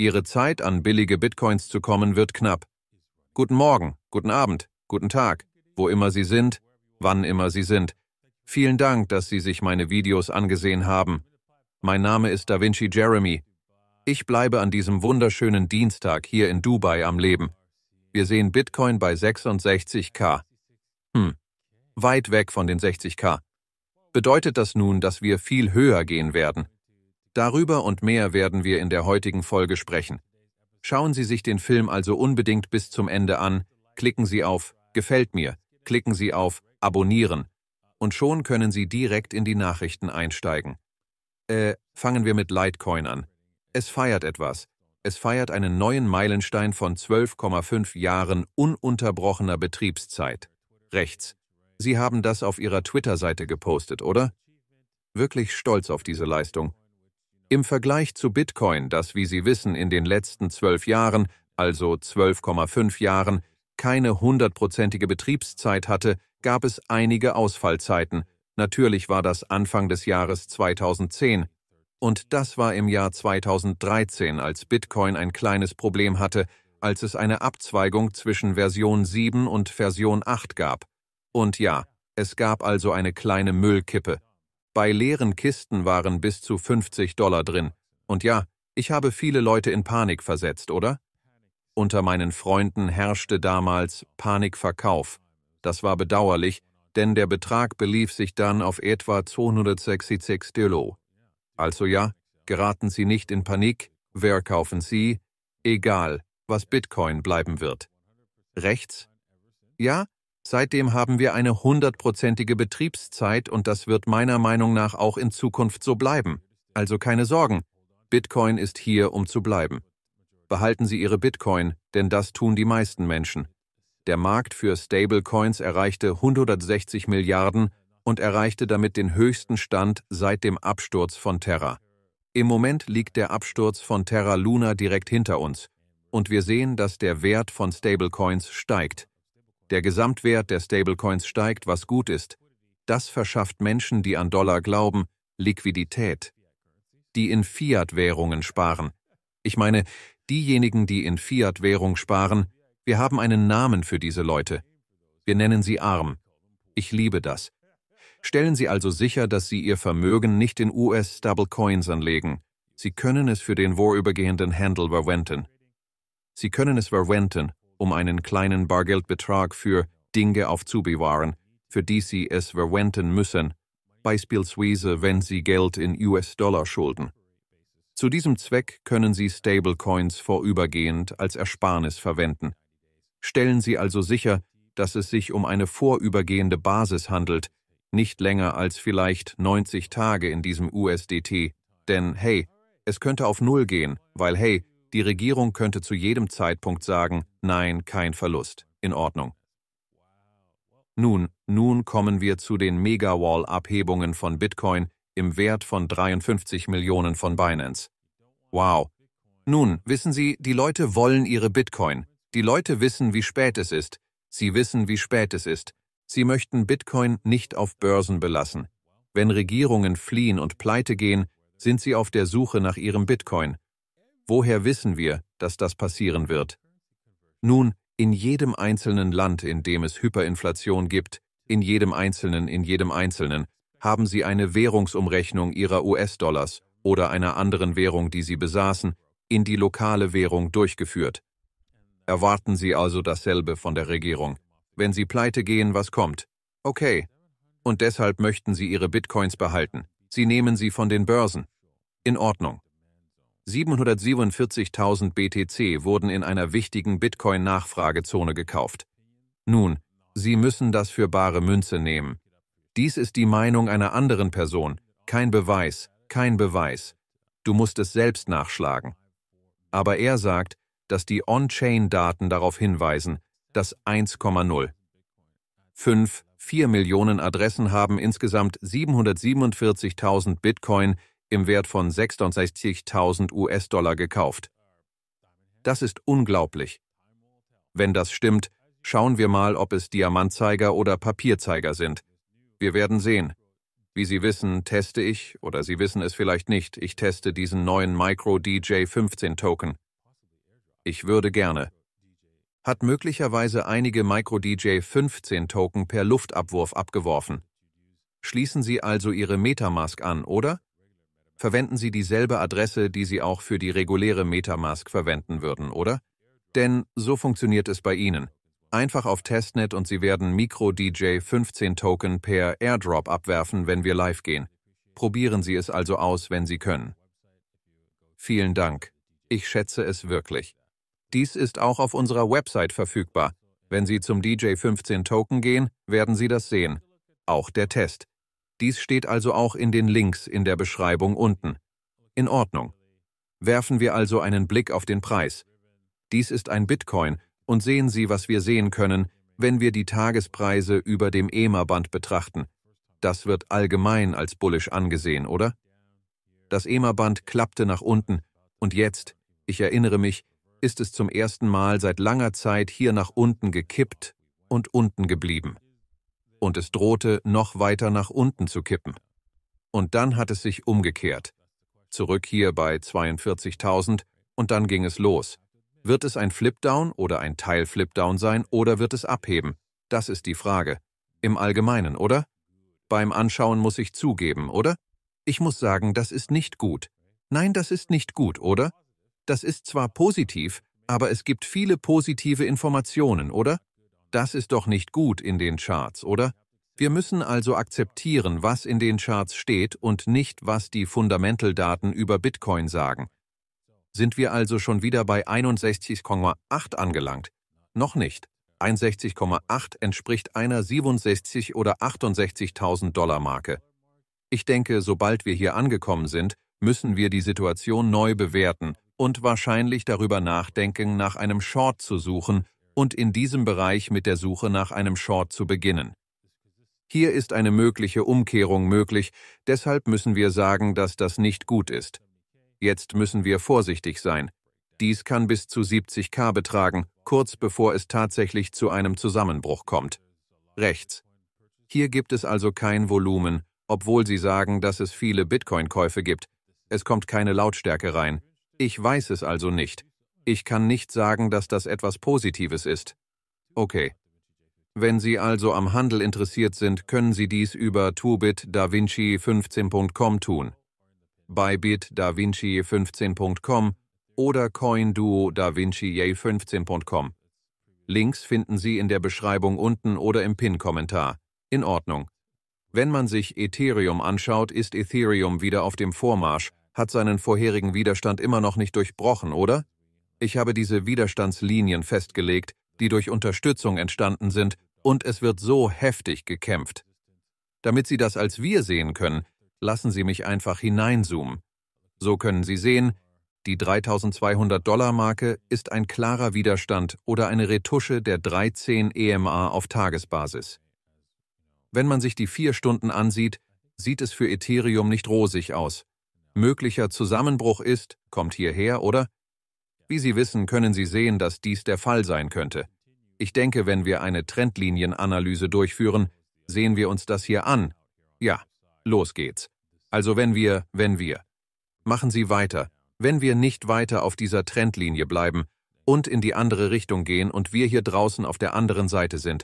Ihre Zeit, an billige Bitcoins zu kommen, wird knapp. Guten Morgen, guten Abend, guten Tag, wo immer Sie sind, wann immer Sie sind. Vielen Dank, dass Sie sich meine Videos angesehen haben. Mein Name ist Da Vinci Jeremy. Ich bleibe an diesem wunderschönen Dienstag hier in Dubai am Leben. Wir sehen Bitcoin bei 66k. Hm, weit weg von den 60k. Bedeutet das nun, dass wir viel höher gehen werden? Darüber und mehr werden wir in der heutigen Folge sprechen. Schauen Sie sich den Film also unbedingt bis zum Ende an, klicken Sie auf Gefällt mir, klicken Sie auf Abonnieren und schon können Sie direkt in die Nachrichten einsteigen. Äh, fangen wir mit Litecoin an. Es feiert etwas. Es feiert einen neuen Meilenstein von 12,5 Jahren ununterbrochener Betriebszeit. Rechts. Sie haben das auf Ihrer Twitter-Seite gepostet, oder? Wirklich stolz auf diese Leistung im Vergleich zu Bitcoin, das, wie Sie wissen, in den letzten zwölf Jahren, also 12,5 Jahren, keine hundertprozentige Betriebszeit hatte, gab es einige Ausfallzeiten. Natürlich war das Anfang des Jahres 2010. Und das war im Jahr 2013, als Bitcoin ein kleines Problem hatte, als es eine Abzweigung zwischen Version 7 und Version 8 gab. Und ja, es gab also eine kleine Müllkippe. Bei leeren Kisten waren bis zu 50 Dollar drin. Und ja, ich habe viele Leute in Panik versetzt, oder? Unter meinen Freunden herrschte damals Panikverkauf. Das war bedauerlich, denn der Betrag belief sich dann auf etwa 266 Dillo. Also ja, geraten Sie nicht in Panik, verkaufen Sie, egal, was Bitcoin bleiben wird. Rechts? Ja, Seitdem haben wir eine hundertprozentige Betriebszeit und das wird meiner Meinung nach auch in Zukunft so bleiben. Also keine Sorgen. Bitcoin ist hier, um zu bleiben. Behalten Sie Ihre Bitcoin, denn das tun die meisten Menschen. Der Markt für Stablecoins erreichte 160 Milliarden und erreichte damit den höchsten Stand seit dem Absturz von Terra. Im Moment liegt der Absturz von Terra Luna direkt hinter uns und wir sehen, dass der Wert von Stablecoins steigt. Der Gesamtwert der Stablecoins steigt, was gut ist. Das verschafft Menschen, die an Dollar glauben, Liquidität. Die in Fiat-Währungen sparen. Ich meine, diejenigen, die in Fiat-Währung sparen, wir haben einen Namen für diese Leute. Wir nennen sie arm. Ich liebe das. Stellen Sie also sicher, dass Sie Ihr Vermögen nicht in US-Stablecoins anlegen. Sie können es für den vorübergehenden Handel verwenden. Sie können es verwenden, um einen kleinen Bargeldbetrag für Dinge aufzubewahren, für die sie es verwenden müssen, beispielsweise wenn sie Geld in US-Dollar schulden. Zu diesem Zweck können Sie Stablecoins vorübergehend als Ersparnis verwenden. Stellen Sie also sicher, dass es sich um eine vorübergehende Basis handelt, nicht länger als vielleicht 90 Tage in diesem USDT, denn hey, es könnte auf Null gehen, weil hey, die Regierung könnte zu jedem Zeitpunkt sagen, nein, kein Verlust, in Ordnung. Nun, nun kommen wir zu den Megawall-Abhebungen von Bitcoin im Wert von 53 Millionen von Binance. Wow. Nun, wissen Sie, die Leute wollen ihre Bitcoin. Die Leute wissen, wie spät es ist. Sie wissen, wie spät es ist. Sie möchten Bitcoin nicht auf Börsen belassen. Wenn Regierungen fliehen und pleite gehen, sind sie auf der Suche nach ihrem Bitcoin. Woher wissen wir, dass das passieren wird? Nun, in jedem einzelnen Land, in dem es Hyperinflation gibt, in jedem einzelnen, in jedem einzelnen, haben sie eine Währungsumrechnung ihrer US-Dollars oder einer anderen Währung, die sie besaßen, in die lokale Währung durchgeführt. Erwarten Sie also dasselbe von der Regierung. Wenn Sie pleite gehen, was kommt? Okay. Und deshalb möchten Sie Ihre Bitcoins behalten. Sie nehmen sie von den Börsen. In Ordnung. 747.000 BTC wurden in einer wichtigen Bitcoin-Nachfragezone gekauft. Nun, Sie müssen das für bare Münze nehmen. Dies ist die Meinung einer anderen Person, kein Beweis, kein Beweis. Du musst es selbst nachschlagen. Aber er sagt, dass die On-Chain-Daten darauf hinweisen, dass 1,0. 5, 4 Millionen Adressen haben insgesamt 747.000 Bitcoin im Wert von 66.000 US-Dollar gekauft. Das ist unglaublich. Wenn das stimmt, schauen wir mal, ob es Diamantzeiger oder Papierzeiger sind. Wir werden sehen. Wie Sie wissen, teste ich, oder Sie wissen es vielleicht nicht, ich teste diesen neuen Micro DJ 15 Token. Ich würde gerne. Hat möglicherweise einige Micro DJ 15 Token per Luftabwurf abgeworfen. Schließen Sie also Ihre Metamask an, oder? verwenden Sie dieselbe Adresse, die Sie auch für die reguläre Metamask verwenden würden, oder? Denn so funktioniert es bei Ihnen. Einfach auf Testnet und Sie werden MicroDJ 15 Token per Airdrop abwerfen, wenn wir live gehen. Probieren Sie es also aus, wenn Sie können. Vielen Dank. Ich schätze es wirklich. Dies ist auch auf unserer Website verfügbar. Wenn Sie zum DJ 15 Token gehen, werden Sie das sehen. Auch der Test. Dies steht also auch in den Links in der Beschreibung unten. In Ordnung. Werfen wir also einen Blick auf den Preis. Dies ist ein Bitcoin und sehen Sie, was wir sehen können, wenn wir die Tagespreise über dem EMA-Band betrachten. Das wird allgemein als bullisch angesehen, oder? Das EMA-Band klappte nach unten und jetzt, ich erinnere mich, ist es zum ersten Mal seit langer Zeit hier nach unten gekippt und unten geblieben und es drohte, noch weiter nach unten zu kippen. Und dann hat es sich umgekehrt. Zurück hier bei 42.000 und dann ging es los. Wird es ein Flipdown oder ein Teil-Flipdown sein oder wird es abheben? Das ist die Frage. Im Allgemeinen, oder? Beim Anschauen muss ich zugeben, oder? Ich muss sagen, das ist nicht gut. Nein, das ist nicht gut, oder? Das ist zwar positiv, aber es gibt viele positive Informationen, oder? Das ist doch nicht gut in den Charts, oder? Wir müssen also akzeptieren, was in den Charts steht und nicht, was die Fundamentaldaten über Bitcoin sagen. Sind wir also schon wieder bei 61,8 angelangt? Noch nicht. 61,8 entspricht einer 67 oder 68.000 Dollar Marke. Ich denke, sobald wir hier angekommen sind, müssen wir die Situation neu bewerten und wahrscheinlich darüber nachdenken, nach einem Short zu suchen, und in diesem Bereich mit der Suche nach einem Short zu beginnen. Hier ist eine mögliche Umkehrung möglich, deshalb müssen wir sagen, dass das nicht gut ist. Jetzt müssen wir vorsichtig sein. Dies kann bis zu 70k betragen, kurz bevor es tatsächlich zu einem Zusammenbruch kommt. Rechts. Hier gibt es also kein Volumen, obwohl sie sagen, dass es viele Bitcoin-Käufe gibt. Es kommt keine Lautstärke rein. Ich weiß es also nicht. Ich kann nicht sagen, dass das etwas Positives ist. Okay. Wenn Sie also am Handel interessiert sind, können Sie dies über tubitdavinci15.com tun. Bybit DaVinci 15com oder CoinDuo DaVinci 15com Links finden Sie in der Beschreibung unten oder im Pin-Kommentar. In Ordnung. Wenn man sich Ethereum anschaut, ist Ethereum wieder auf dem Vormarsch, hat seinen vorherigen Widerstand immer noch nicht durchbrochen, oder? Ich habe diese Widerstandslinien festgelegt, die durch Unterstützung entstanden sind, und es wird so heftig gekämpft. Damit Sie das als wir sehen können, lassen Sie mich einfach hineinzoomen. So können Sie sehen, die 3200 Dollar Marke ist ein klarer Widerstand oder eine Retusche der 13 EMA auf Tagesbasis. Wenn man sich die vier Stunden ansieht, sieht es für Ethereum nicht rosig aus. Möglicher Zusammenbruch ist, kommt hierher, oder? Wie Sie wissen, können Sie sehen, dass dies der Fall sein könnte. Ich denke, wenn wir eine Trendlinienanalyse durchführen, sehen wir uns das hier an. Ja, los geht's. Also wenn wir, wenn wir. Machen Sie weiter. Wenn wir nicht weiter auf dieser Trendlinie bleiben und in die andere Richtung gehen und wir hier draußen auf der anderen Seite sind,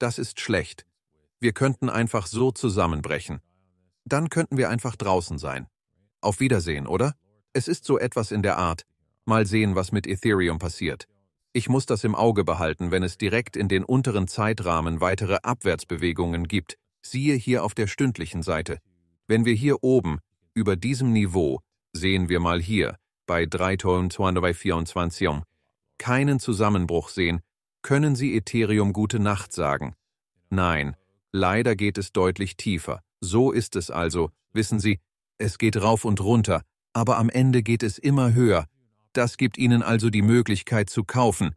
das ist schlecht. Wir könnten einfach so zusammenbrechen. Dann könnten wir einfach draußen sein. Auf Wiedersehen, oder? Es ist so etwas in der Art, Mal sehen, was mit Ethereum passiert. Ich muss das im Auge behalten, wenn es direkt in den unteren Zeitrahmen weitere Abwärtsbewegungen gibt, siehe hier auf der stündlichen Seite. Wenn wir hier oben, über diesem Niveau, sehen wir mal hier, bei 3.224, keinen Zusammenbruch sehen, können Sie Ethereum gute Nacht sagen. Nein, leider geht es deutlich tiefer. So ist es also, wissen Sie, es geht rauf und runter, aber am Ende geht es immer höher, das gibt Ihnen also die Möglichkeit zu kaufen.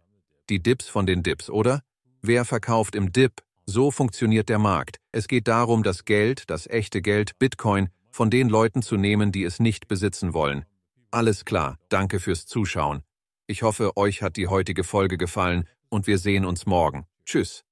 Die Dips von den Dips, oder? Wer verkauft im Dip? So funktioniert der Markt. Es geht darum, das Geld, das echte Geld, Bitcoin, von den Leuten zu nehmen, die es nicht besitzen wollen. Alles klar, danke fürs Zuschauen. Ich hoffe, euch hat die heutige Folge gefallen und wir sehen uns morgen. Tschüss.